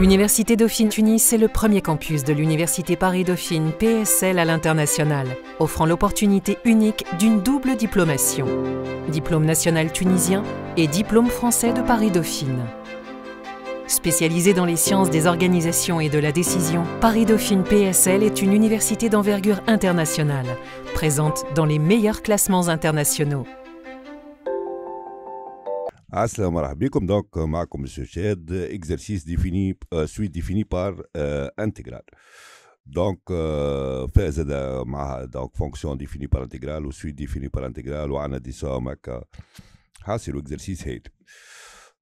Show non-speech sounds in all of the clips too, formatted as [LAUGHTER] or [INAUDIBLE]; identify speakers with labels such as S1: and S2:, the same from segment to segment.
S1: L'Université Dauphine Tunis est le premier campus de l'Université Paris-Dauphine PSL à l'international, offrant l'opportunité unique d'une double diplomation, diplôme national tunisien et diplôme français de Paris-Dauphine. Spécialisée dans les sciences des organisations et de la décision, Paris-Dauphine PSL est une université d'envergure internationale, présente dans les meilleurs classements internationaux.
S2: السلام مرحبا بكم دونك معكم مسيو اكزرسيس ديفيني سويت ديفيني بار انتجرال دونك فاز زاد معها دونك فونكسيون ديفيني بار انتجرال وسوي ديفيني بار انتجرال وعندنا دي سوم هكا حاصل اكزرسيس هايل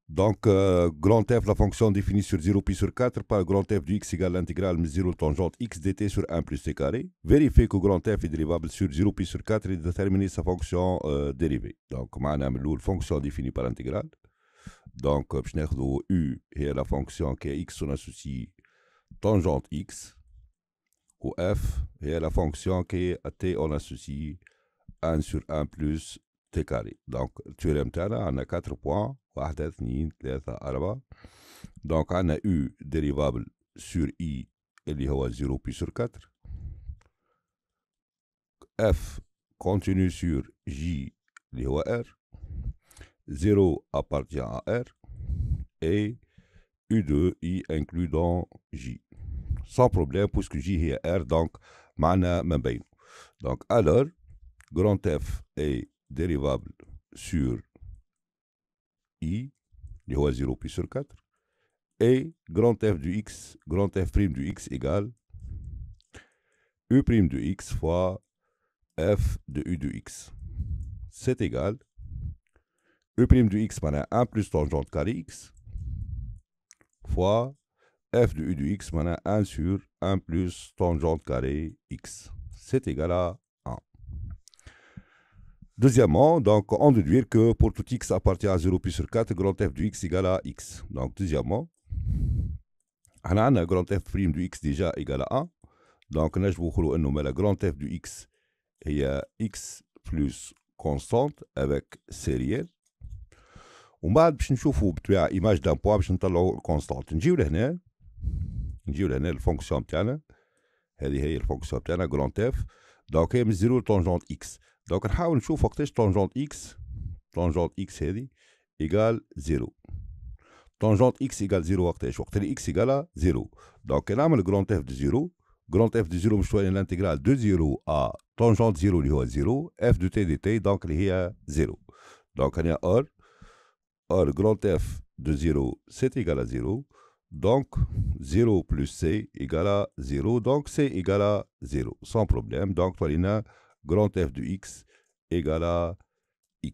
S2: Donc, euh, grand f, la fonction définie sur 0 pi sur 4 par grand f du x égale l'intégrale de 0 tangente x dt sur 1 plus t carré. Vérifiez que grand f est dérivable sur 0 pi sur 4 et déterminez sa fonction euh, dérivée. Donc, on a la fonction définie par l'intégrale. Donc, je euh, u est la fonction qui est x, on associe tangente x. Ou f est la fonction qui est t, on associe 1 sur 1 plus t carré. Donc, es théorème on a quatre points donc on a U dérivable sur I et 0 puis sur 4 F continue sur J à R 0 appartient à R et U2 I inclut dans J sans problème puisque J est R donc معنا même donc alors grand F est dérivable sur i, y 0 pi sur 4, et grand f du x, grand f prime du x égale u prime de x fois f de u de x. C'est égal u prime de x mana 1 plus tangente carré x fois f de u de x maintenant 1 sur 1 plus tangente carré x. C'est égal à Deuxièmement, donc, on déduit que pour tout x appartient à 0 plus sur 4, grand f de x égale à x. Donc, deuxièmement, on a grand f prime de x déjà égale à 1. Donc, on va le grand f de x est euh, x plus constante avec sérielle. On va نشوفوا بطبيعه ايماج دان بوا باش constante. الكونستانت نجيو vous نجيو لهنا الفونكسيون تاعنا هذه هي الفونكسيون تاعنا كرون اف دونك هي من زيرو لتونجونت اكس donc on va essayer de faire tangente x tangente x ici égale 0. Tangente x égale 0 donc x égale 0. Donc on fait grand f de 0 grand f de 0, on a l'intégrale de 0 à tangente 0, qui est 0 f de t de t, donc elle est 0. Donc on a or grand f de 0 c'est égal à 0 donc 0 plus c égale à 0 donc c égale à 0. Sans problème, donc on a grand f de x égale à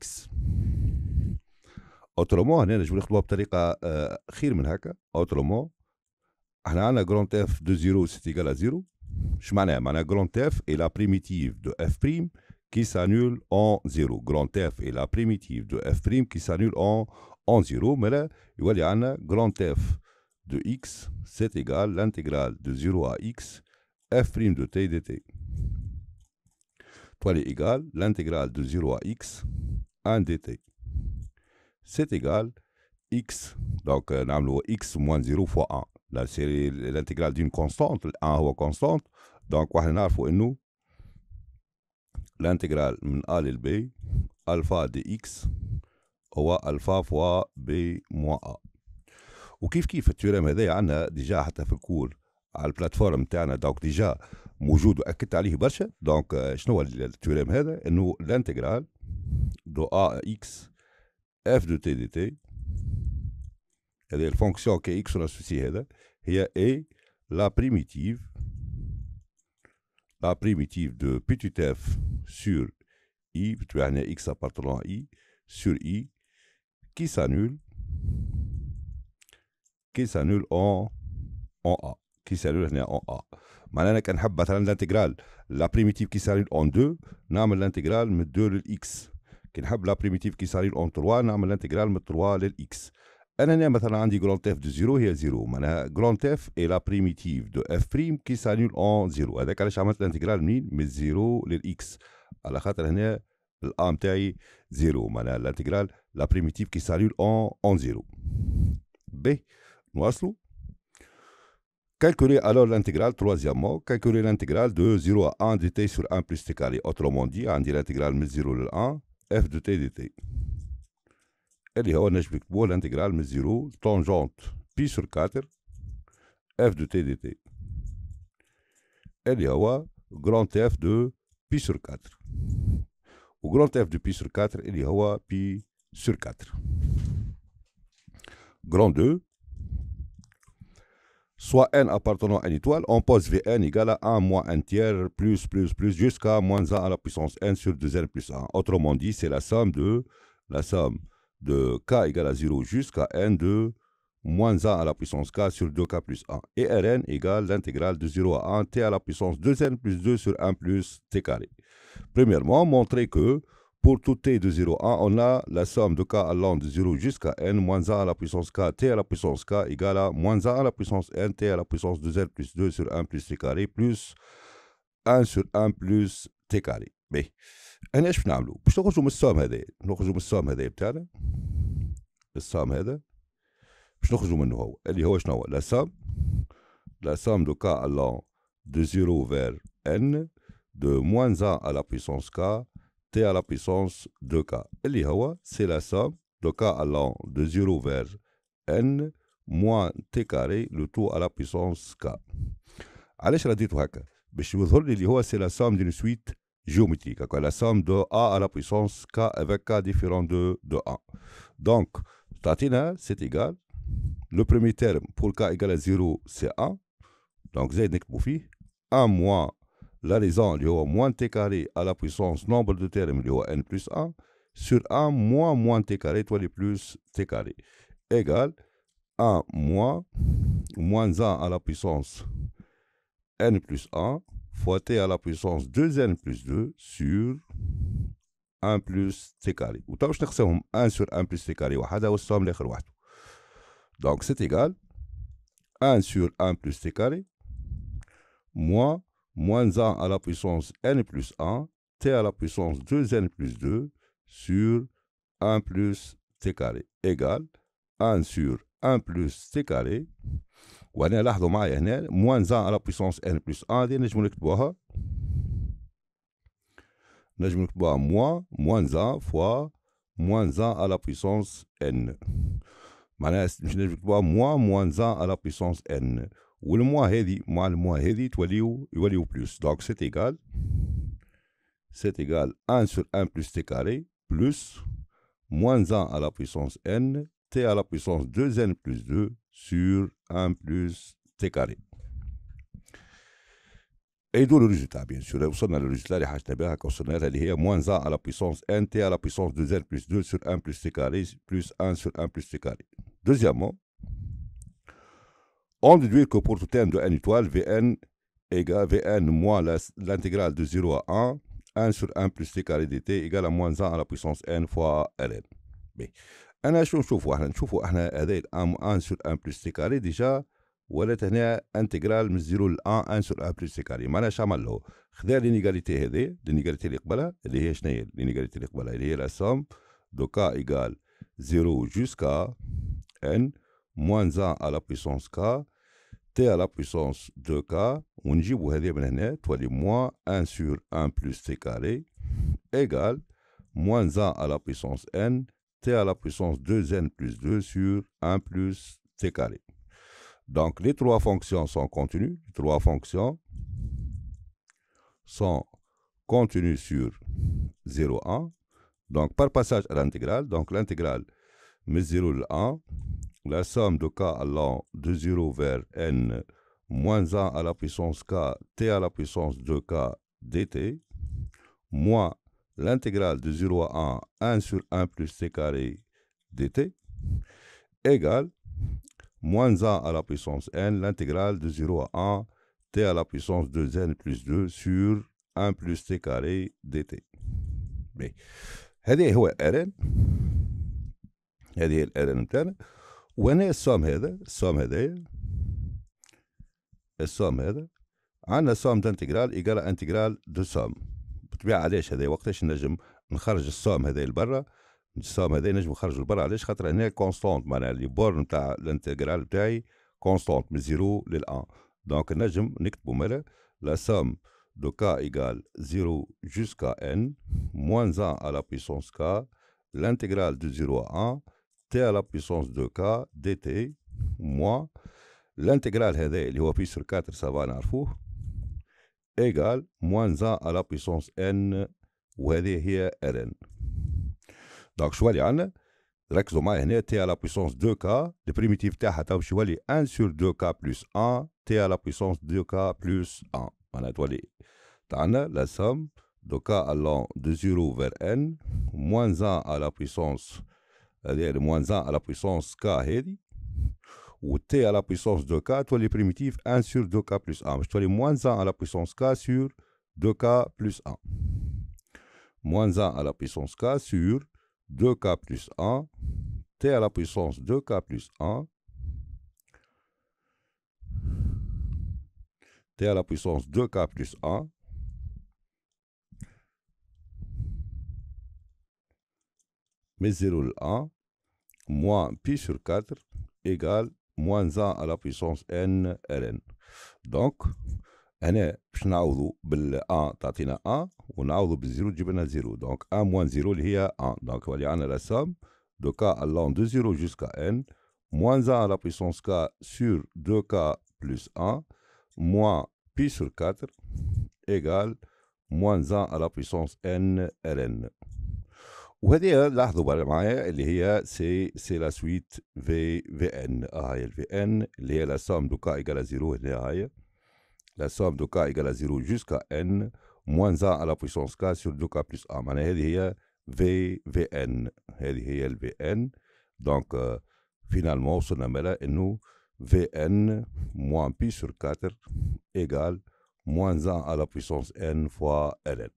S2: x اوترومون هنا نجم نخدموها بطريقه خير من هكا اوترومون احنا عندنا جراند اف دو زيرو سيت ايكال زيرو اش معناها معناها grand F est la primitive de F prime qui s'annule en 0 grand f est la primitive de f prime qui s'annule en en 0 mais là il y a grand f de x c'est égal l'intégrale de 0 à x f prime de t dt poil est égal l'intégrale de 0 à x 1 dt. C'est égal x, donc euh, x moins 0 fois 1. Là, c'est l'intégrale d'une constante, 1 ou constante. Donc, nous faut nous l'intégrale de a à b alpha dx ou alpha fois b moins a. وكيف كيف التيوريم déjà à ta حتى في الكور على البلاتفورم تاعنا donc déjà, the donc nous l'intégrale de a x f de t dt la fonction que x sur la la primitive primitive de petit f sur i x appartenant i sur i qui s'annule en a معناها كنحب مثلا الانتيغرال لا بريميتيف كي ساريل اون 2 نعمل الانتيغرال من 2 للاكس كي نحب لا بريميتيف كي ساريل اون 3 نعمل الانتيغرال من 3 للاكس انا هنا مثلا عندي جراند اف دو زيرو هي زيرو معناها جراند اف اي لا بريميتيف دو اف بريم كي سانيول اون زيرو هذاك علاش عملت الانتيغرال منين من زيرو للاكس على خاطر هنا الان نتاعي زيرو معناها الانتيغرال لا بريميتيف كي سانيول اون اون زيرو بي نواصلوا Calculez alors l'intégrale, troisièmement, calculez l'intégrale de 0 à 1 dt sur 1 plus t carré. Autrement dit, on dit l'intégrale de 0 à 1 f de t dt. Et on explique pour l'intégrale 0 tangente pi sur 4 f de t dt. تي y a grand F de pi sur 4 grand F de pi sur 4 y a pi sur 4 Grand 2 soit n appartenant à une étoile, on pose Vn égale à 1 moins 1 tiers plus plus plus jusqu'à moins 1 à la puissance n sur 2n plus 1. Autrement dit, c'est la somme de la somme de k égale à 0 jusqu'à n de moins 1 à la puissance k sur 2k plus 1. Et Rn égale l'intégrale de 0 à 1 t à la puissance 2n plus 2 sur 1 plus t carré. Premièrement, montrer que pour tout t de 0 à 1, on a la somme de k allant de 0 jusqu'à n moins 1 à la puissance k, t à la puissance k égale à moins 1 à la puissance n, t à la puissance 2n plus 2 sur 1 plus t carré plus 1 sur 1 plus t carré. Mais, on e باهي e e la somme de k. نخرجوا de une somme نخرجوا من الصام هذا à الصام هذا باش نخرجوا منه هو اللي هو شنو هو لا سام somme de K allant de 0 vers n, de moins 1 à la puissance K, à la puissance de k اللي c'est la somme de k allant de 0 vers n moins t carré le tout à la puissance k. Allez je vais dis يظهر لي اللي هو c'est la somme d'une géométrique, la somme de a à la puissance k avec k différent de, de 1. Donc, tatina, c'est égal. Le premier terme pour k égal à 0, c'est 1. Donc, z n'est 1 moins la il y a moins t carré à la puissance nombre de termes il y a n plus 1 sur 1 moins moins t carré toi les plus t carré égale 1 moins moins 1 à la puissance n plus 1 fois t à la puissance 2n plus 2 sur 1 plus t carré. Ou 1 sur 1 plus t carré Donc c'est égal 1 sur 1 plus t carré moins moins 1 à la puissance n plus 1, t à la puissance 2n plus 2, sur 1 plus t carré, Égal 1 sur 1 plus t carré. On a moins 1 à la puissance n plus 1, on va moins, moins 1 fois moins 1 à la puissance n. je On va moins, moins 1 à la puissance n. Donc, c'est égal 1 sur 1 plus t carré plus moins 1 à la puissance n, t à la puissance 2n plus 2 sur 1 plus t carré. Et d'où le résultat, bien sûr. Vous savez, le résultat, est moins 1 à la puissance n, t à la puissance 2n plus 2 sur 1 plus t carré, plus 1 sur 1 plus t carré. Deuxièmement, on déduit que pour tout terme de n étoile, Vn égale Vn moins l'intégrale de 0 à 1, 1 sur 1 plus t carré dt égale à moins 1 à la puissance n fois Ln. بي. انا شو نشوفوا احنا نشوفوا احنا هذا الام 1 sur 1 بلس déjà, où ديجا ولات هنا انتجرال de 0 à 1 1 sur 1 plus تي كاري معناها شو عمل l'inégalité, خذا لينيغاليتي هذه لينيغاليتي اللي قبلها اللي هي شنو t à la puissance 2 k k on toi moins moins 1 sur 1 plus t carré égale moins 1 à la puissance n t à la puissance 2n plus 2 sur 1 plus t carré. Donc les trois fonctions sont continues. Les trois fonctions sont continues sur 0, 1. Donc par passage à l'intégrale, donc l'intégrale 0 1 la somme de k allant de 0 vers n moins 1 à la puissance k t à la puissance 2k dt moins l'intégrale de 0 à 1 1 sur 1 plus t carré dt égale moins 1 à la puissance n l'intégrale de 0 à 1 t à la puissance 2n plus 2 sur 1 plus t carré dt. هذه هو rn. هذه rn وانا الصوم هذا الصوم هذايا الصوم هذا عندنا صوم دانتيغرال ايجال انتيغرال دو صوم بالطبيعه علاش هذا وقتاش نجم نخرج الصوم هذا لبرا الصوم هذا نجم نخرجو لبرا علاش خاطر هنا كونستونت معناها لي بورن نتاع الانتيغرال تاعي كونستونت من زيرو للان دونك نجم نكتبو مالا لا صوم دو كا ايجال زيرو جوسكا ان موان زان على بيسونس كا k, l'intégrale de 0 à 1 t à la puissance 2 k dt moins l'intégrale hd li pi sur 4 ça va nعرفوه égale moins 1 à la puissance n وهذه هي rn donc je vois عندنا ركزوا معايا هنا t à la puissance 2k le primitif تاعها تاو 1 sur 2k plus 1 t à la puissance 2k plus 1 معناها تولي la somme de k allant de 0 vers n moins 1 à la puissance c'est-à-dire moins 1 à la puissance k, ou t à la puissance 2k, toi les primitifs 1 sur 2k plus 1. Toi les moins 1 à la puissance k sur 2k plus 1. Moins 1 à la puissance k sur 2k plus 1. t à la puissance 2k plus 1. t à la puissance 2k plus 1. 0 le 1 moins pi sur 4 égale moins 1 à la puissance n ln. Donc, on est à 1 tatina 1 ou on a 0 à 0. Donc, 1 moins 0 il y a 1. Donc, voilà on a la somme de k allant de 0 jusqu'à n moins 1 à la puissance k sur 2k plus 1 moins pi sur 4 égale moins 1 à la puissance n ln. C'est la suite VVN. La somme de K égale à 0 jusqu'à N, moins 1 à la puissance K sur 2K plus 1. Donc, euh, finalement, ce n'est pas VN moins pi sur 4 égale moins 1 à la puissance N fois LN.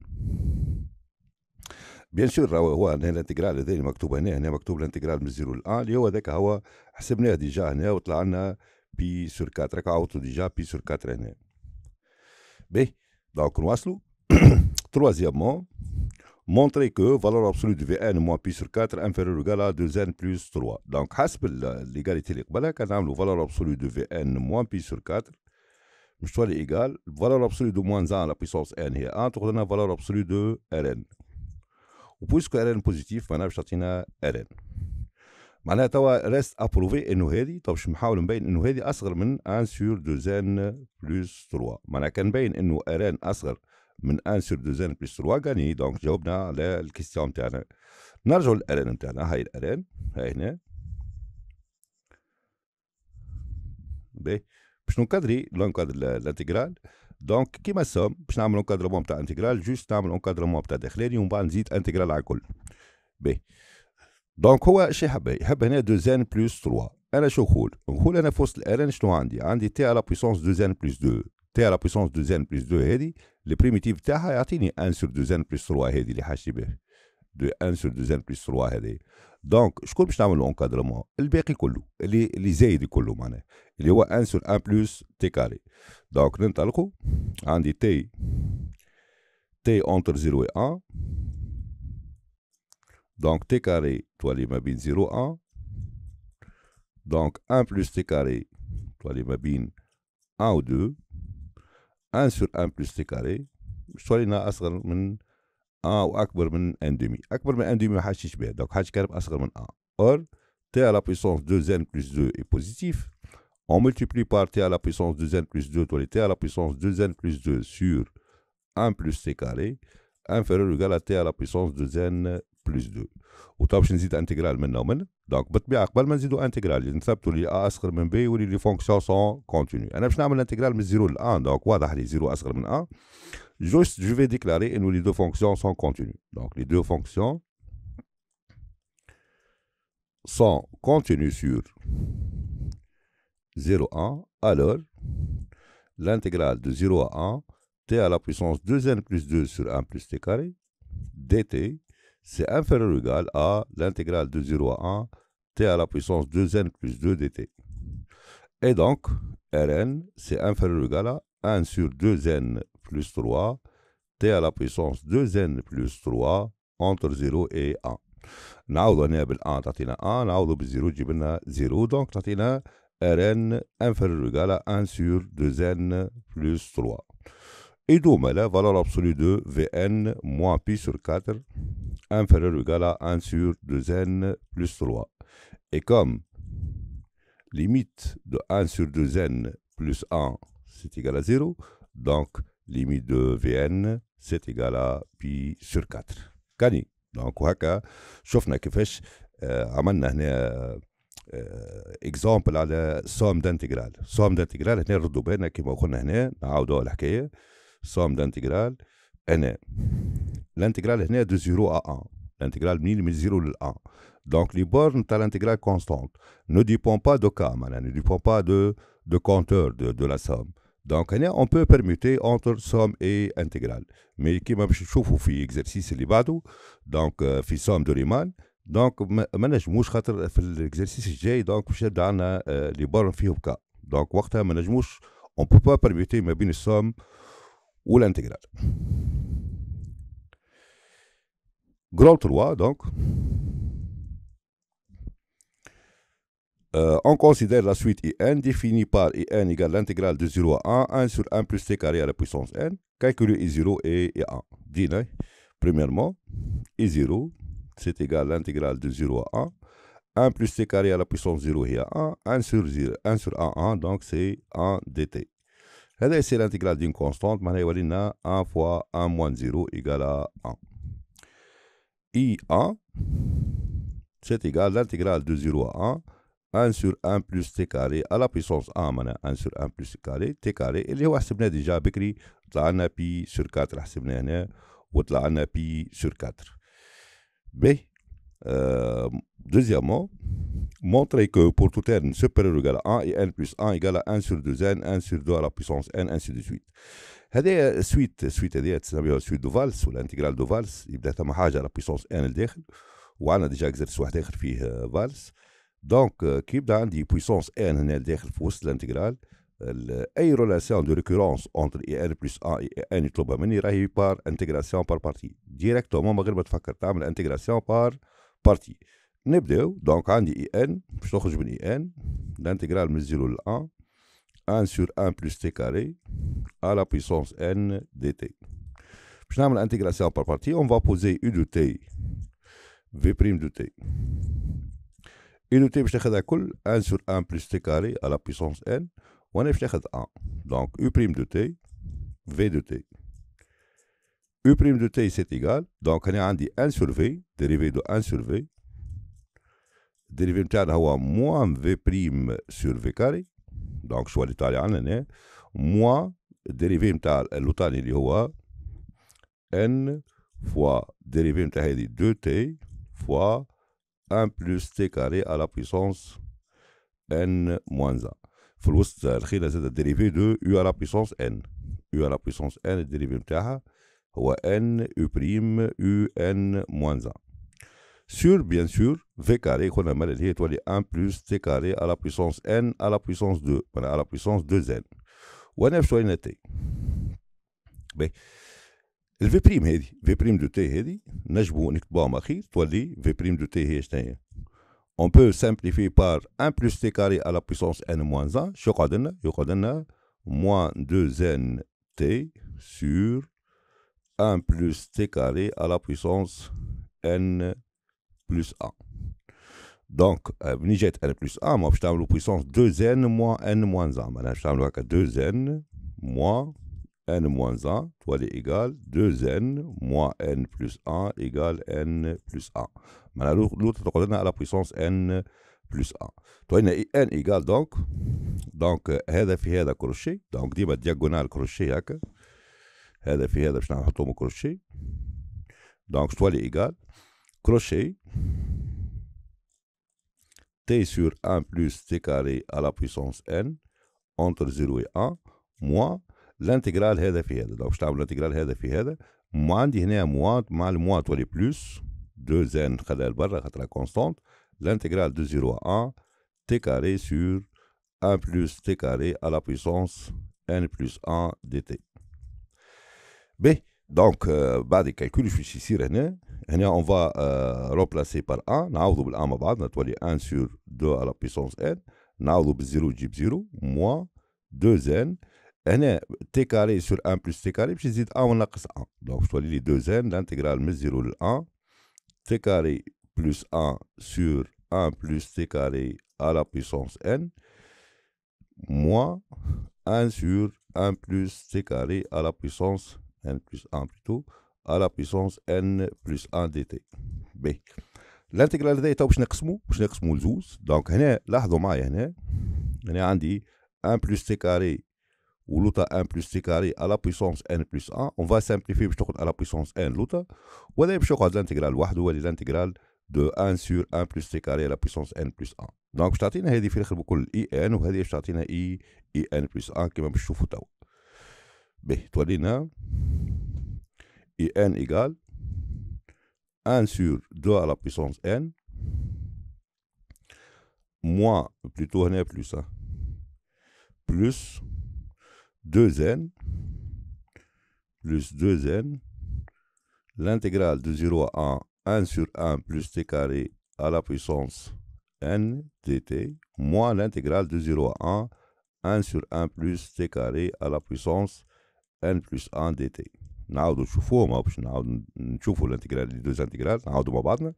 S2: Bien sûr, on a l'intégrale الانتجرال l'intégrale 0,1, 4 Donc, on [COUGHS] 4 montrer que valeur absolue de Vn moins pi sur 4 inférieure ou à 2n plus 3. Donc, l'égalité de valeur absolue de Vn moins pi sur 4, égal, valeur absolue de moins 1 à la puissance n est 1, on valeur absolue de Ln. وبويسكو ان بوزيتيف معناها باش تعطينا ان معناها توا ريست ابروفي انه هذه تو باش نحاول نبين انه هذه اصغر من ان سور دو زان بلس 3 معناها كان باين انه ان اصغر من ان سور دو زان بلس 3 غاني دونك جاوبنا على الكيستيون نتاعنا نرجعوا ان نتاعنا هاي ان هاي هنا باهي باش نكادري لونكادر لانتيغرال دونك كيما السوم باش نعمل انكادرمون تاع انتجرال جوست نعمل انكادرمون تاع داخلي ومن بعد نزيد انتجرال على الكل بي دونك هو شي حبه يحب هنا دو زان بلوس 3 انا شو نقول نقول انا في وسط الارن شنو عندي عندي تي على بويسونس دو زان بلوس 2 تي على بويسونس دو زان بلوس 2 هذه البريميتيف تاعها يعطيني ان سور دو زان بلوس 3 هذه اللي حاجتي به دو ان سور دو زان بلوس 3 هذه دونك شكون باش نعمل انكادرمون الباقي كله اللي اللي زايد كله معناه Il y a 1 sur 1 plus t carré. Donc nous t'avons, on dit t entre 0 et 1. Donc t carré, tu as bien 0, 1. Donc 1 plus t carré, tu as bien 1 ou 2. 1 sur 1 plus t carré. Tu as 1 ou 1,5. à 1 demi. Donc h carb asser 1. Or, t à la puissance 2n plus 2 est positif. On multiplie par t à la puissance 2n plus 2, t à la puissance 2n plus 2 sur 1 plus t carré, inférieur ou égal à t à la puissance 2n plus 2. Ou t'as une intégrale maintenant. Donc, je va faire dire que l'intégrale, je vais vous dire que a est B ou les fonctions sont continues. Je vais faire l'intégrale 0 à 1, donc, voilà, 0 est 1. Juste, je vais déclarer que les deux fonctions sont continues. Donc, les deux fonctions sont continues sur. 0, 1, alors l'intégrale de 0 à 1, t à la puissance 2n plus 2 sur 1 plus t carré, dt, c'est inférieur ou égal à l'intégrale de 0 à 1, t à la puissance 2n plus 2 dt. Et donc, Rn, c'est inférieur ou égal à 1 sur 2n plus 3, t à la puissance 2n plus 3, entre 0 et 1. نعوض هنا 1 تعطينا 1 نعوض 0 donc 0 Rn inférieur ou égal à 1 sur 2n plus 3. Et donc, la valeur absolue de Vn moins pi sur 4, inférieur ou égal à 1 sur 2n plus 3. Et comme limite de 1 sur 2n plus 1, c'est égal à 0, donc limite de Vn, c'est égal à pi sur 4. Kani. Donc, haka, شفنا كيفاش a fait... Exemple à la somme d'intégrale. Somme d'intégrale, nous avons dit que nous avons dit que nous avons somme d'intégrale est de 0 à 1. L'intégrale est de 0 à Donc, les bornes à l'intégrale constante. Ne dépend pas de K, ne dépend pas de de compteur de la somme. Donc, on peut permuter entre somme et intégrale. Mais, ce qui est le cas, c'est donc de euh, somme de Riemann. دونك ما نجموش خاطر في الاكزرسيس الجاي دونك باش يبدا عندنا لي بورن فيهم كا دونك وقتها ما نجموش اون بو با برميوتي ما بين السوم l'intégrale. جرول 3 دونك on considère la suite IN définie par IN égale l'intégrale de 0 à 1, 1 sur 1 plus t carré à la puissance n, calculée I0 et I1. D'une, premièrement, I0 c'est égal à l'intégrale de 0 à 1. 1 plus t carré à la puissance 0 est à 1. 1 sur 0, 1 sur 1, 1, donc c'est 1 dt. c'est l'intégrale d'une constante, 1 fois 1 moins 0 égale à 1. I1, c'est égal à l'intégrale de 0 à 1, 1 sur 1 plus t carré à la puissance 1 1 sur 1 plus t carré, t carré Et les déjà écrit, بكري طلع un pi sur 4 حسبناه un pi sur 4. Mais, euh, deuxièmement, montrer que pour tout n supérieur ou égal à 1 et n plus 1 égale à 1 sur 2n, 1 sur 2 à la puissance n, ainsi de suite. هذه سويت سويت هذه تسميها سويت دو فالس ولا انتجرال دو فالس يبدا ثم حاجه على بيسونس ان لداخل وعندنا ديجا اكزرسيس واحد اخر فيه فالس دونك كي يبدا عندي بيسونس ان هنا لداخل في وسط الانتجرال la relation de récurrence entre IN plus 1 et IN est toujours amenée par intégration par partie. Directement, on va faire l'intégration par partie. Donc, quand je dis IN, je dis N, l'intégrale mise sur le 1, 1 sur 1 plus t carré à la puissance n dt. Pour faire l'intégration par partie, on va poser U de t, V' de t. U de t, je dis que c'est 1 sur 1 plus t carré à la puissance n. Donc, donc U prime de T V de T U prime de T c'est égal donc on a dit 1 sur V dérivé de 1 sur V dérivé t, هو moins V prime sur V carré Donc, soit اللي hein, hein. moins dérivé de T, اللي N fois dérivé de هذه 2T fois 1 plus T carré à la puissance N moins 1 il faut y a un dérivé de u à la puissance n. u à la puissance n est le dérivé de n. Ou n u u n moins 1. Sur, bien sûr, v carré. On a dit, 1 plus t carré à la puissance n à la puissance 2. C'est à la puissance 2n. On a fait la même chose. Le v prime de t, on l'a dit, c'est le v prime de t. C'est dit. v de t on peut simplifier par 1 plus t carré à la puissance n moins 1, Je يقعدنا moins 2nt sur 1 plus t carré à la puissance n plus 1. Euh, ni jette n plus 1 je t'envoie la puissance 2n moins n moins 1 Maintenant, je t'envoie que 2n moins n moins 1 est égale 2n moins n plus 1 égale n plus 1 malheureusement tu vois à la puissance n plus 1. Tu vois n égal donc donc euh, H de phi hein, crochet donc dis ma diagonale crochet là que H de phi je suis dans un crochet donc tu vois les égal crochet t sur 1 plus t carré à la puissance n entre 0 et 1 moins l'intégrale H de phi donc je stabilise l'intégrale H de phi H moins d'hi négatif moins le moins tu vois plus 2 n la constante l'intégrale de 0 à 1 t carré sur 1 plus t carré à la puissance n plus 1 dt. B, donc, euh, بعد الكالكول هنا؟ هنا on va euh, remplacer par 1 On va 1 1 sur 2 à la puissance n va بال 0 j'ai 0 moins 2 n هنا t carré sur 1 plus t carré, باش يزيد 1 Donc, 1 دونك تولي les 2 n l'intégrale me 0 à 1 t carré plus 1 sur 1 plus t carré à la puissance n moins 1 sur 1 plus t carré à la puissance n plus 1 plutôt à la puissance n plus 1 dt. B الانتجرال هذايا تو باش 12. Donc là on là, هنا لاحظوا معايا هنا 1 plus t carré ou l'outa 1 plus 3 carré à la puissance n plus 1 on va simplifier à la puissance n l'outa ولا on va الانتجرال وحده de 1 sur 1 plus 3 carré à la puissance n plus 1 donc je vais هذه في الاخر بكل اي ان وهذه باش plus 1 qui ان بلس 1 كما باش تشوفوا توا باهي تولينا اي égale 1 sur 2 à la puissance n moins plutôt n plus 1 plus 2n plus 2n, l'intégrale de 0 à 1, 1 sur 1 plus t carré à la puissance n dt, moins l'intégrale de 0 à 1, 1 sur 1 plus t carré à la puissance n plus 1 dt. نعاودوا نشوفوهم باش نعاودوا نشوفوا intégrales. لي دوز نعاودوا مع بعضنا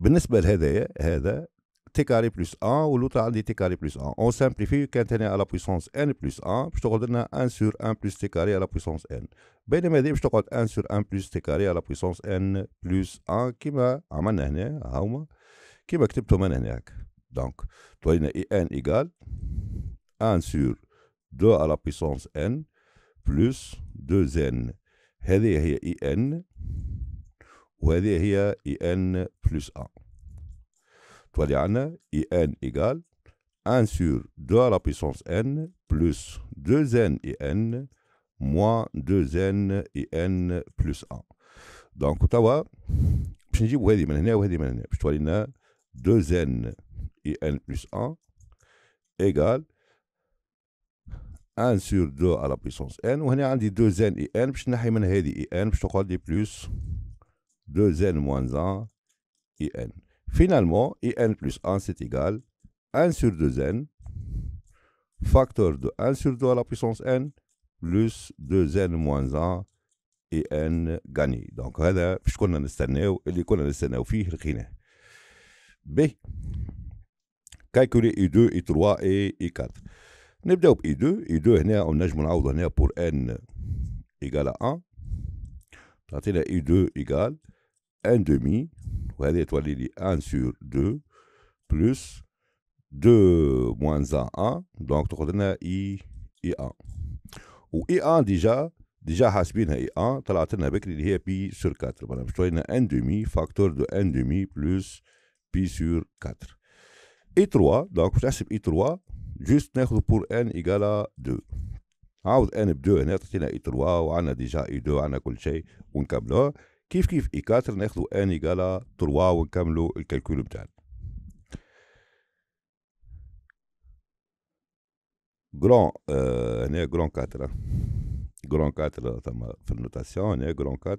S2: بالنسبه هذا t carré plus 1 ou l'autre a dit t carré plus 1. On simplifie quand est à la puissance n plus 1, je te redonne 1 sur 1 plus t carré à la puissance n. Ben, je te redonne 1 sur 1 plus t carré à la puissance n plus 1, qui m'a amené à ah, moi, qui m'a écrit Donc, toi, il y n égale 1 sur 2 à la puissance n plus 2n. Hedi, il y i n, ou il n plus 1 est n égale 1 sur 2 à la puissance n plus 2n et n moins 2n et n plus 1 Donc, tu باش نجيبو 2n et n plus 1 égale 1 sur 2 à la puissance n a dit 2n et n باش نحي من هذه et n باش تقعد لي plus 2n moins 1 et n Finalement, in plus 1, c'est égal à 1 sur 2n, facteur de 1 sur 2 à la puissance n, plus 2n moins 1, et n gagné. Donc, ce qu'on a dit, c'est ce qu'on a dit. B. Calculer I2, I3 et I4. نبداو ب I2. I2 هنا un نعوض هنا بور n égal à 1. تعطينا I2 égale 1 demi vous l'étoile, 1 sur 2 plus 2 moins 1, Donc, tu as I, 1 Ou I1 déjà, déjà حاسبينها I1 طلعت لنا بكري اللي هي 4 1 demi, facteur de 1 demi plus pi sur 4 i 3 donc je 3 juste pour N égale à 2 عاود ah, N ب 2 هنا تعطينا 3 وعندنا ديجا i 2 عندنا كل شيء كيف كيف اي 4 ناخذوا ان à 3 ونكملوا الكالكول بتاعنا جران آه هنا جران 4 grand 4 euh, on hein. في النوتاسيون هنا جران 4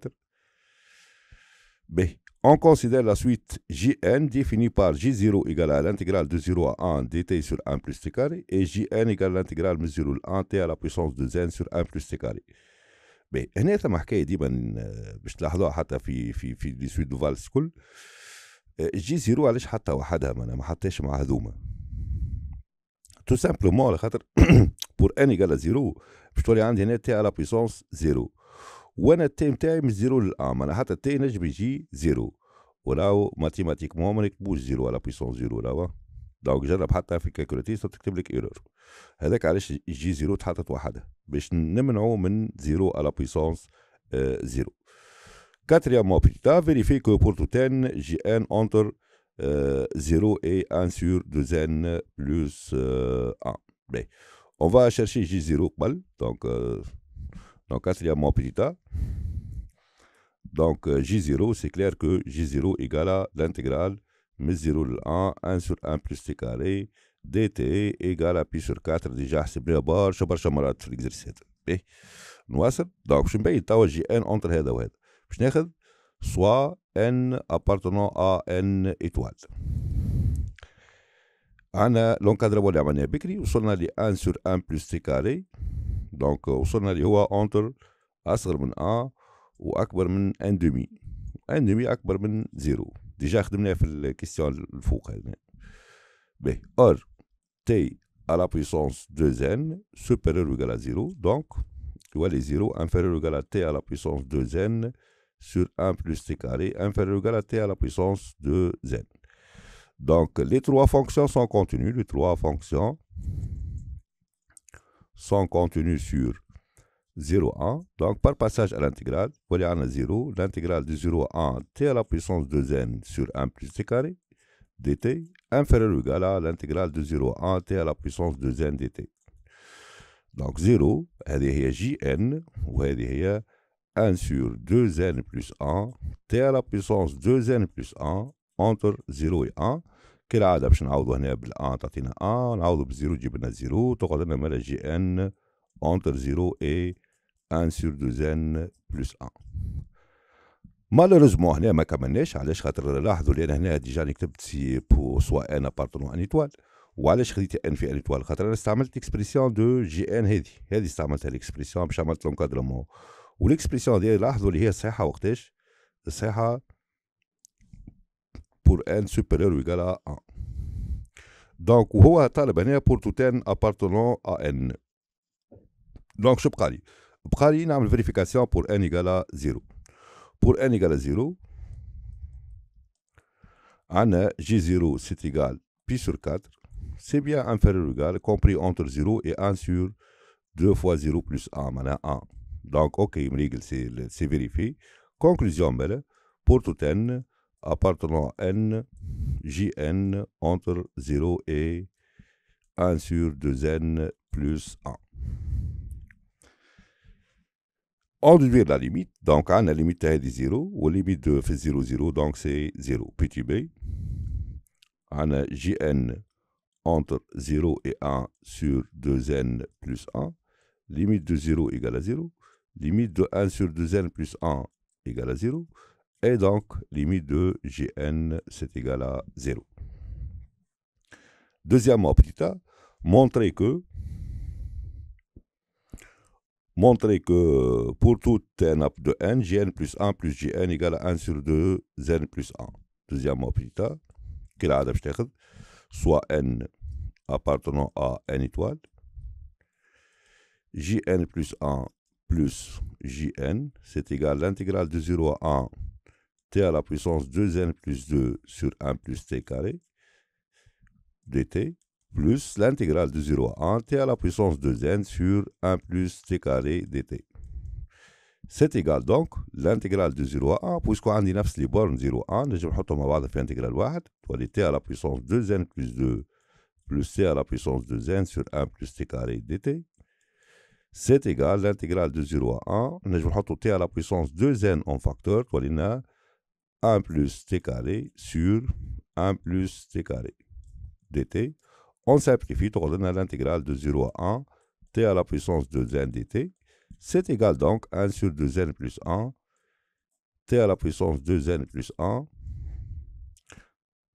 S2: On considère la suite Jn définie par J0 égale à l'intégrale de 0 à 1 dt sur 1 plus t carré et Jn égale à l'intégrale de 1 t à la puissance de n sur 1 plus t carré. هنا ثم حكايه ديما آه، باش تلاحظوها حتى في في في لي سويد فالس كل آه، جي زيرو علاش حتى وحدها ما حطيتش مع هذوما تو سامبلومون على خاطر بور ان ايكال زيرو باش تولي عندي هنا تي على بيسونس زيرو وانا التي نتاعي من زيرو للام انا حتى التي نجم يجي زيرو وراو ماتيماتيكمون ما نكتبوش زيرو على بيسونس زيرو راهو Donc, j'allais le la calculatrice pour écrire l'erreur. C'est pour que j'ai mis j0 sur 1. Pour ne pas mener de 0 à la puissance 0. Quatrième mot, vérifiez que pour toutes les n, j'ai entre 0 et 1 sur 2n plus 1. On va chercher j0. Euh, donc, quatrième mot, Donc euh, j0. C'est clair que j0 égale l'intégrale. من 0 ل 1 سور 1 بلس تي كاري دي تي ايغال ايكال ا بي سور 4 ديجا حسبنا برشا برشا مرات في الاكزرسيس هذا باهي نواصل دونك باش نبين توا جي ان اونتر هذا وهذا باش ناخذ سوا ان ابارتونون ا ان ايتوال عندنا لونكادرمون اللي عملناه بكري وصلنا ل 1 سور 1 بلس تي كاري دونك وصلنا اللي هو اونتر اصغر من ا واكبر من ان دومي ان دومي اكبر من زيرو déjà خدمناه la question الفوق Or, t à la puissance 2n supérieur ou égal à 0. Donc, tu vois les 0 inférieur ou égal à t à la puissance 2n sur 1 plus t carré inférieur ou égal à t à la puissance 2n. Donc, les trois fonctions sont continues. Les trois fonctions sont continues sur 0, 1. Donc, par passage à l'intégrale, voilà a 0. L'intégrale de 0 à 1, t à la puissance 2n sur 1 plus t carré dt inférieur ou égal à l'intégrale de 0 à 1 t à la puissance 2n dt. Donc 0, c'est jn, ou c'est 1 sur 2n plus 1, t à la puissance 2n plus 1, entre 0 et 1. كالعادة باش نعوضو هنا بال 1 تعطينا 1 نعوضو بال 0 تجيب لنا 0 تقعد لنا مالا جي ان 0 اي 1 سور 2 بلس 1 مالوريزمون هنا ما كملناش علاش خاطر لاحظوا لان هنا ديجا كتبت سي بو سوا ان ابارتون ان ايتوال وعلاش خديت ان في ان ايتوال خاطر انا استعملت اكسبريسيون دو جي ان هذه هذه استعملتها الاكسبريسيون باش عملت لونكادرمون والاكسبريسيون ديالي لاحظوا اللي هي صحيحه وقتاش صحيحه بور ان سوبيريور ويكال ان دونك وهو طالب هنا بور توتان ابارتونون ا ان دونك شو بقالي لي une vérification pour n égale à 0. Pour n égale à 0, j0 c'est égal pi sur 4. C'est bien inférieur ou égal, compris entre 0 et 1 sur 2 fois 0 plus 1. Donc, ok, c'est vérifié. Conclusion ben, pour tout n appartenant à n, jn entre 0 et 1 sur 2n plus 1. On déduit la limite, donc on a la limite de 0, ou la limite de 0, 0, donc c'est 0. Petit b, on a jn entre 0 et 1 sur 2n plus 1, limite de 0 égale à 0, limite de 1 sur 2n plus 1 égale à 0, et donc limite de gn c'est égal à 0. Deuxièmement, petit a, montrer que montrer que euh, pour tout n de n, jn plus 1 plus jn égale à 1 sur 2, n plus 1. Deuxième opérateur, soit n appartenant à n étoile, Jn plus 1 plus Jn, c'est égal à l'intégrale de 0 à 1 t à la puissance 2n plus 2 sur 1 plus t carré dt plus l'intégrale de 0 à 1 t à la puissance 2n sur 1 plus t carré dt. C'est égal donc l'intégrale de 0 à 1 puisqu'on a dit les bornes 0 à 1 nous avons fait l'intégrale, de 1, à 1 t à la puissance 2n plus 2 plus t à la puissance 2n sur 1 plus t carré dt. C'est égal l'intégrale de 0 à 1 va fait t à la puissance 2n en facteur 1 plus t carré sur 1 plus t carré dt. On simplifie, on a l'intégrale de 0 à 1, t à la puissance de n dt. C'est égal donc 1 sur 2n plus 1, t à la puissance 2n plus 1,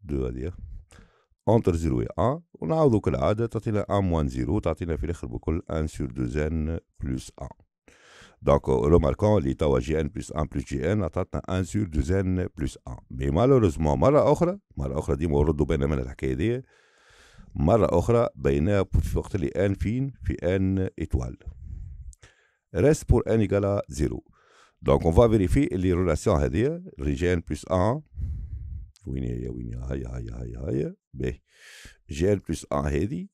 S2: 2 à dire, entre 0 et 1. On a donc العادة تعطينا 1 moins 0 تعطينا في 1 sur 2n plus 1. Donc, remarquons, l'état de plus ان 1 plus jn, a 1 sur 2 n plus 1 Mais malheureusement, مره اخرى مره ديما دي مرة أخرى وقت اللي آن فين في آن étoile. Reste بور ان égale زيرو دونك Donc on اللي رولاسيون les relations هذه ريجان بلس ان وين هي وين هي هي هي هي باهي جان بلس ان هذي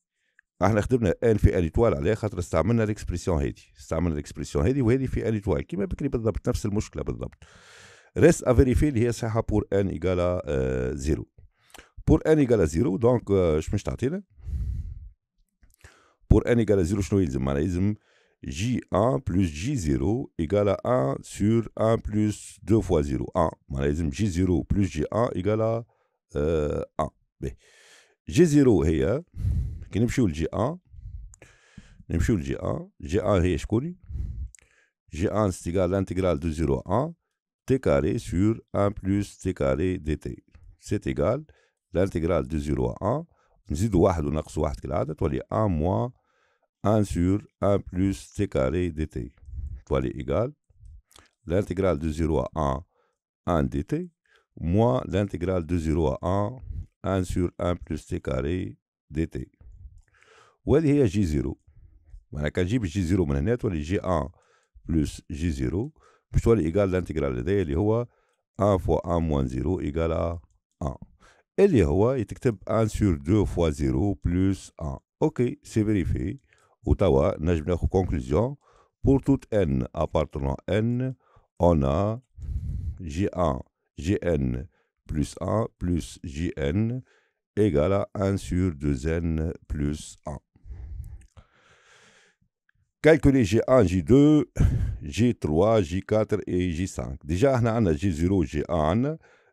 S2: احنا خدمنا ان في ان ايتوال عليها خاطر استعملنا الاكسبريسيون هذي استعملنا الاكسبريسيون هذي وهذي في ان ايتوال كيما بكري بالضبط نفس المشكله بالضبط ريس افيريفي اللي هي صحيحه بور ان ايجالا زيرو pour N égale à 0, donc euh, je me là. Pour N égale à 0, je suis allé. J1 plus J0 égale à 1 sur 1 plus 2 fois 0. 1. Malaisim, J0 plus J1 égale à 1. J0 est là. J1. est J1. est c'est égal à l'intégrale de 0 à 1. T carré sur 1 plus T carré dt. C'est égal l'intégrale de 0 à 1, nous avons 1 1 1 moins 1 sur 1 plus t carré dt. C'est égal l'intégrale de 0 à 1, 1 dt, moins l'intégrale de 0 à 1, 1 sur 1 plus t carré dt. Où est-ce que j'ai 0 Quand j'ai 0, j'ai 1 plus j'ai 0, puis égal à l'intégrale de d, 1 fois 1 moins 0 égale à 1 il y a 1 sur 2 fois 0 plus 1 اوكي سي فيريفي وتوا نجم ناخذ conclusion. Pour توت n appartenant n on a g 1 gn plus 1 plus jn égale à 1 sur 2n plus 1. Calculer G1, G2, G3, G4 et G5. Déjà, on a G0, G1.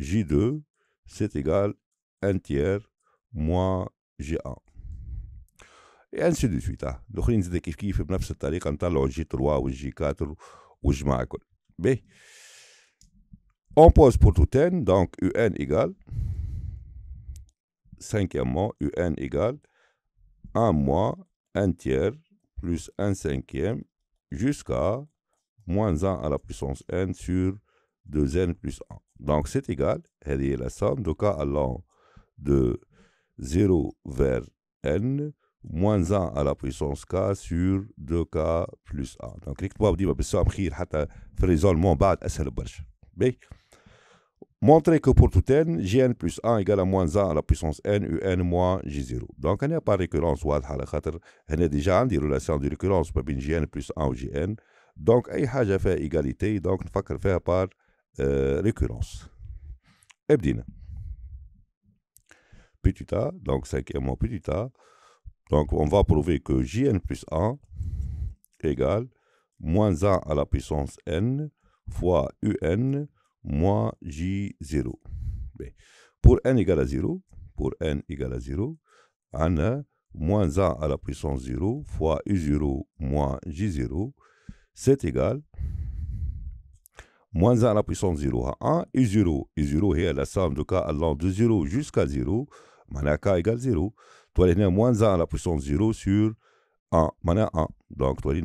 S2: J2, c'est égal à 1 tiers moins J1. Et ainsi de suite. Hein. Donc, de سويت اه الاخرين زاد كيف quand quand on a j 3 ou j 4 J الكل Mais, on pose pour tout n donc un égale cinquièmement un égale 1 moins 1 tiers plus 1 cinquième jusqu'à moins 1 à la puissance n sur 2n plus 1 donc c'est égal, elle est la somme de k allant de 0 vers n moins 1 à la puissance k sur 2k plus 1 دونك vous dire ديما ça خير حتى في الريزولمون بعد اسهل برشا Montrer que pour tout n, JN plus 1 égale à moins 1 à la puissance n, un moins g0. Donc, on n'a pas de récurrence, y a déjà une relation de récurrence entre gn plus 1 ou JN. Donc, il y a égalité, donc on va faire part euh, récurrence. Ebdine. Petit a, donc cinquièmement petit a, donc on va prouver que Jn plus 1 égale moins 1 à la puissance n fois un moins j0. Pour n égale à 0, pour n égale à 0, on a moins 1 à la puissance 0 fois u0 moins j0, c'est égal à moins 1 à la puissance 0 à 1 et 0. Et 0 est la somme de k allant de 0 jusqu'à 0. Mana k égale 0. Toi, moins 1 à la puissance 0 sur 1. Mana 1. Donc, tu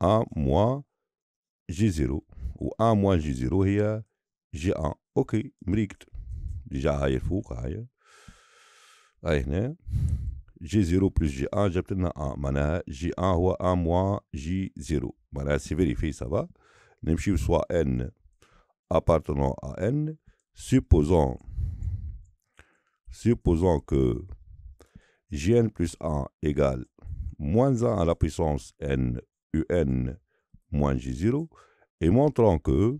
S2: 1 moins G0. Ou 1 moins G0 est G1. OK. مريكت ديجا il فوق que هاي هنا j 0 plus g 1 جابت لنا 1 معناها g 1 ou 1 moins j 0 معناها vérifié, ça va chiffre soit n appartenant à n supposons supposons que jn plus 1 égale moins 1 à la puissance n un moins j0 et montrons que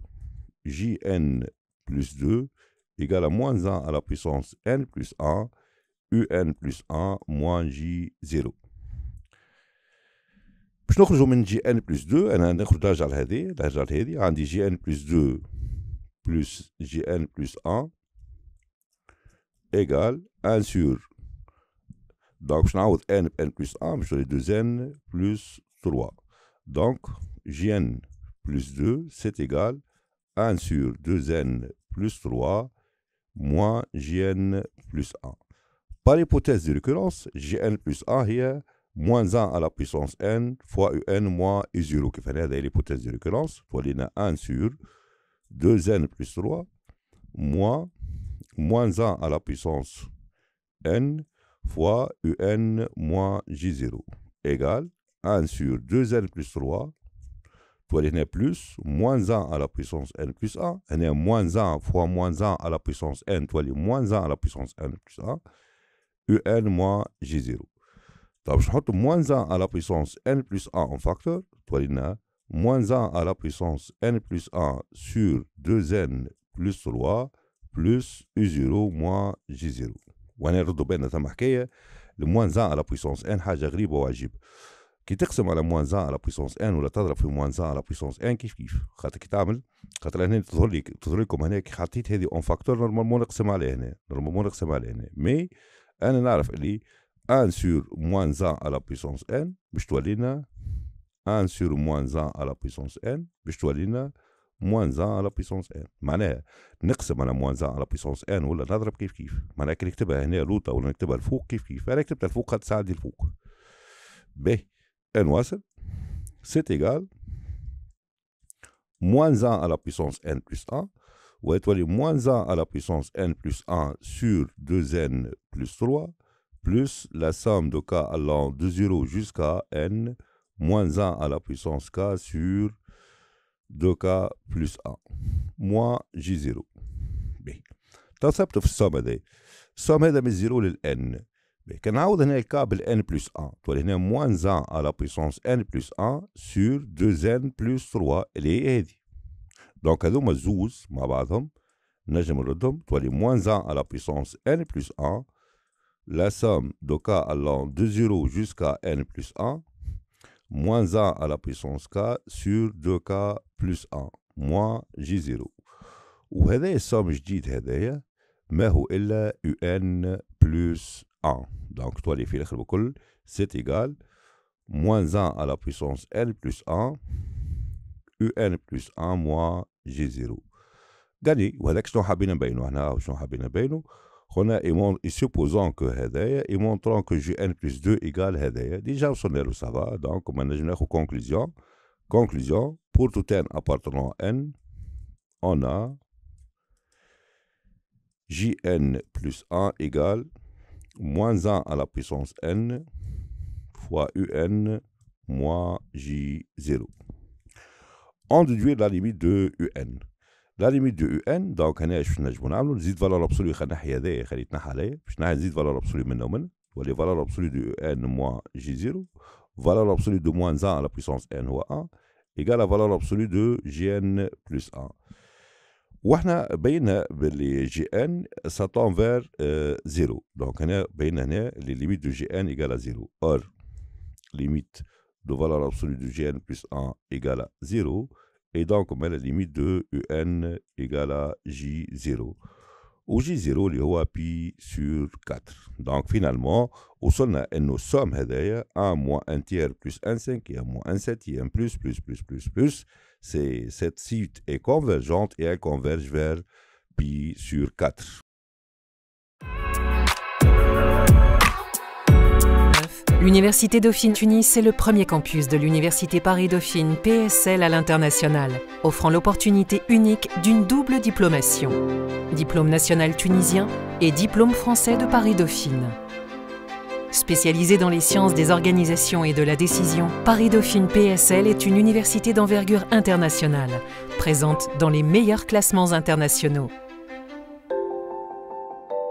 S2: jn plus 2 égale à moins 1 à la puissance n plus 1 un plus 1 moins j0 on نخرجوا من جي ان بلس 2 انا ناخذ الهجره 2 1 égale 1 sur donc n plus 1 باش 2n plus 3 donc jn plus 2 c'est égal 1 sur 2n plus 3 moins jn plus 1 par hypothèse de récurrence jn plus 1 est moins 1 à la puissance n fois un moins u0 qui fait l'hypothèse de récurrence ولينا 1 sur 2n plus 3 moins moins 1 à la puissance n fois un moins j0 égale 1 sur 2n plus 3 ولهنا plus moins 1 à la puissance n plus 1 est moins 1 fois moins 1 à la puissance n تولي moins 1 à la puissance n plus 1 un moins j0 طب باش نحطوا موان زان على بويسونس ان بلس ان اون فاكتور تولينا موان زان على بويسونس ان بلس ان سور دو ان بلس 3 بلس او زيرو موان جي زيرو وانا ردوا بالنا ثم حكايه الموان زان على بويسونس ان حاجه غريبه وعجيبه كي تقسم على موان زان على بويسونس ان ولا تضرب في موان زان على بويسونس ان كيف كيف خاطر كي تعمل خاطر هنا تظهر لي تظهر لكم هنا كي حطيت هذه اون فاكتور نورمالمون نقسم عليها هنا نورمالمون نقسم عليها هنا مي انا نعرف اللي 1 sur moins 1 à la puissance n باش تولينا 1 sur moins 1 à la puissance n باش تولينا moins 1 à la puissance n معناها نقسم على moins 1 à la puissance n ولا نضرب كيف كيف معناها كي نكتبها هنا لوطا ولا نكتبها الفوق كيف كيف انا كتبتها الفوق خاطر تساعدني الفوق باهي n واصل c'est égal moins 1 à la puissance n plus 1 ou étoile moins 1 à la puissance n plus 1 sur 2n plus 3 plus la somme de k allant de 0 jusqu'à n moins 1 à la puissance k sur 2k plus 1 moins j0. باهي تصبت في somme. هذايا السوم هذا de 0 للان كنعاود هنا الكا بالان بلس 1 تولي هنا moins 1 على puissance n plus 1 sur 2 n plus 3 اللي هي هذه دونك هذوما الزوز مع بعضهم نجم نردهم تولي موان 1 على بويسونس ان بلس 1 la somme de k allant de 0 jusqu'à n plus 1, moins 1 à la puissance k sur 2k plus 1, moins j0. Ou la somme, je dis, mais ou elle un plus 1. Donc, toi, les c'est égal, moins 1 à la puissance n plus 1, un plus 1, moins j0. que je suis et supposons que et montrons que Jn plus 2 égale déjà وصلنا ça donc on a une conclusion conclusion pour tout n appartenant à n on a Jn plus 1 égale moins 1 à la puissance n fois Un moins J0. On déduit la limite de Un. ليميت دو او ان دونك هنا اش نجمو نعملو نزيد فالور ابسولي خلينا نحي هذايا خلي يتنحى عليا باش نحي نزيد فالور ابسولي منه ومنه ولي فالور ابسولي دو او ان موا جي زيرو فالور ابسولي دو موان زان على بويسونس ان هو ان ايكال فالور ابسولي دو جي ان بلس ان وحنا بينا باللي جي ان ساتون فير زيرو دونك هنا بينا هنا لي ليميت دو جي ان ايكال زيرو اور ليميت دو فالور ابسولي دو جي ان بلس ان ايكال زيرو Et donc, on met la limite de un égale à j0. Ou j0 y a pi sur 4. Donc finalement, on a une somme, 1 moins 1 tiers plus 1 cinquième moins 1 septième plus plus plus plus plus. C'est cette suite est convergente et elle converge vers pi sur 4.
S1: L'Université Dauphine Tunis est le premier campus de l'Université Paris-Dauphine PSL à l'international, offrant l'opportunité unique d'une double diplomation, diplôme national tunisien et diplôme français de Paris-Dauphine. Spécialisée dans les sciences des organisations et de la décision, Paris-Dauphine PSL est une université d'envergure internationale, présente dans les meilleurs classements internationaux.